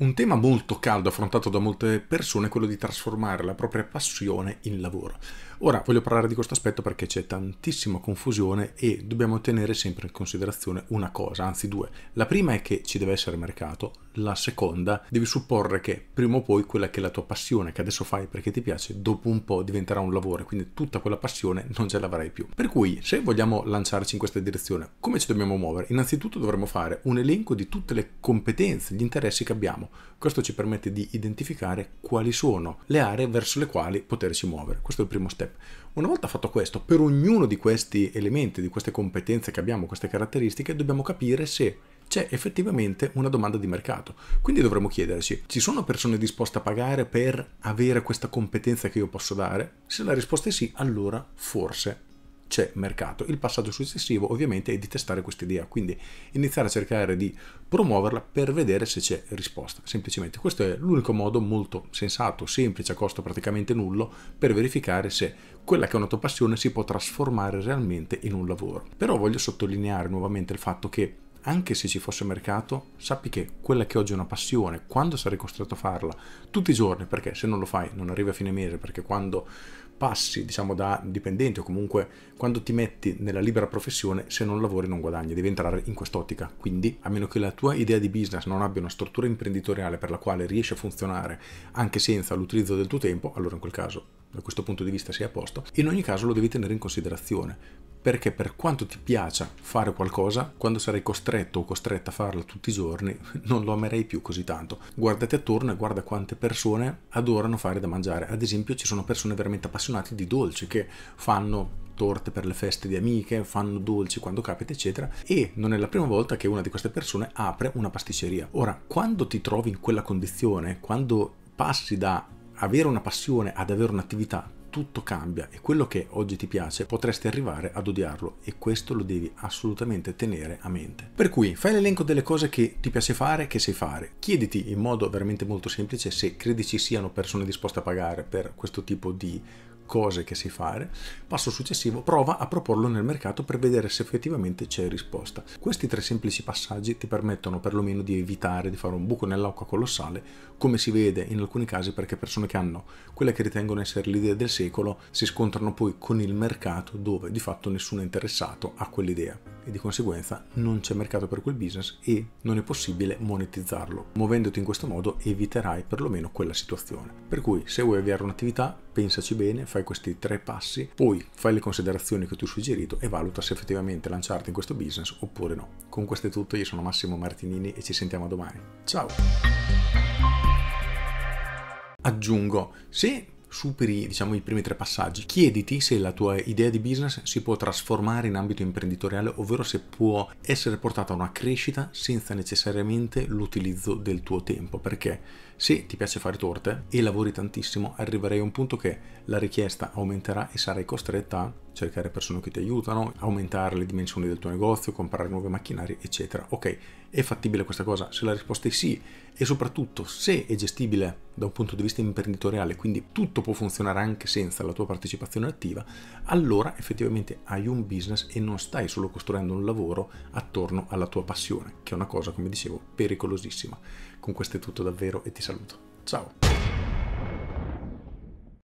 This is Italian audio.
Un tema molto caldo affrontato da molte persone è quello di trasformare la propria passione in lavoro. Ora voglio parlare di questo aspetto perché c'è tantissima confusione e dobbiamo tenere sempre in considerazione una cosa, anzi due. La prima è che ci deve essere mercato, la seconda devi supporre che prima o poi quella che è la tua passione, che adesso fai perché ti piace, dopo un po' diventerà un lavoro, quindi tutta quella passione non ce l'avrai più. Per cui se vogliamo lanciarci in questa direzione, come ci dobbiamo muovere? Innanzitutto dovremmo fare un elenco di tutte le competenze, gli interessi che abbiamo. Questo ci permette di identificare quali sono le aree verso le quali poterci muovere. Questo è il primo step. Una volta fatto questo, per ognuno di questi elementi, di queste competenze che abbiamo, queste caratteristiche, dobbiamo capire se c'è effettivamente una domanda di mercato. Quindi dovremmo chiederci, ci sono persone disposte a pagare per avere questa competenza che io posso dare? Se la risposta è sì, allora forse c'è mercato. Il passaggio successivo ovviamente è di testare questa idea, quindi iniziare a cercare di promuoverla per vedere se c'è risposta. Semplicemente questo è l'unico modo molto sensato, semplice, a costo praticamente nullo, per verificare se quella che è una tua passione si può trasformare realmente in un lavoro. Però voglio sottolineare nuovamente il fatto che anche se ci fosse mercato, sappi che quella che oggi è una passione, quando sarai costretto a farla, tutti i giorni, perché se non lo fai non arrivi a fine mese, perché quando passi diciamo da dipendente o comunque quando ti metti nella libera professione se non lavori non guadagni, devi entrare in quest'ottica. Quindi a meno che la tua idea di business non abbia una struttura imprenditoriale per la quale riesci a funzionare anche senza l'utilizzo del tuo tempo, allora in quel caso da questo punto di vista sei a posto, in ogni caso lo devi tenere in considerazione perché per quanto ti piaccia fare qualcosa, quando sarai costretto o costretta a farlo tutti i giorni, non lo amerei più così tanto. Guardati attorno e guarda quante persone adorano fare da mangiare. Ad esempio, ci sono persone veramente appassionate appassionati di dolci che fanno torte per le feste di amiche, fanno dolci quando capita, eccetera. E non è la prima volta che una di queste persone apre una pasticceria. Ora, quando ti trovi in quella condizione, quando passi da avere una passione ad avere un'attività, tutto cambia e quello che oggi ti piace potresti arrivare ad odiarlo e questo lo devi assolutamente tenere a mente. Per cui fai l'elenco delle cose che ti piace fare, che sai fare. Chiediti in modo veramente molto semplice se credi ci siano persone disposte a pagare per questo tipo di cose che sai fare, passo successivo prova a proporlo nel mercato per vedere se effettivamente c'è risposta. Questi tre semplici passaggi ti permettono perlomeno di evitare di fare un buco nell'acqua colossale, come si vede in alcuni casi perché persone che hanno quella che ritengono essere l'idea del secolo si scontrano poi con il mercato dove di fatto nessuno è interessato a quell'idea e di conseguenza non c'è mercato per quel business e non è possibile monetizzarlo. Muovendoti in questo modo eviterai perlomeno quella situazione. Per cui se vuoi avviare un'attività, pensaci bene, fai questi tre passi, poi fai le considerazioni che ti ho suggerito e valuta se effettivamente lanciarti in questo business oppure no. Con questo è tutto, io sono Massimo Martinini e ci sentiamo domani. Ciao! Aggiungo, se superi diciamo i primi tre passaggi, chiediti se la tua idea di business si può trasformare in ambito imprenditoriale, ovvero se può essere portata a una crescita senza necessariamente l'utilizzo del tuo tempo, perché se ti piace fare torte e lavori tantissimo, arriverai a un punto che la richiesta aumenterà e sarai costretta a cercare persone che ti aiutano, aumentare le dimensioni del tuo negozio, comprare nuovi macchinari, eccetera. Ok, è fattibile questa cosa? Se la risposta è sì, e soprattutto se è gestibile da un punto di vista imprenditoriale, quindi tutto può funzionare anche senza la tua partecipazione attiva, allora effettivamente hai un business e non stai solo costruendo un lavoro attorno alla tua passione, che è una cosa, come dicevo, pericolosissima. Con questo è tutto davvero e ti saluto. Ciao!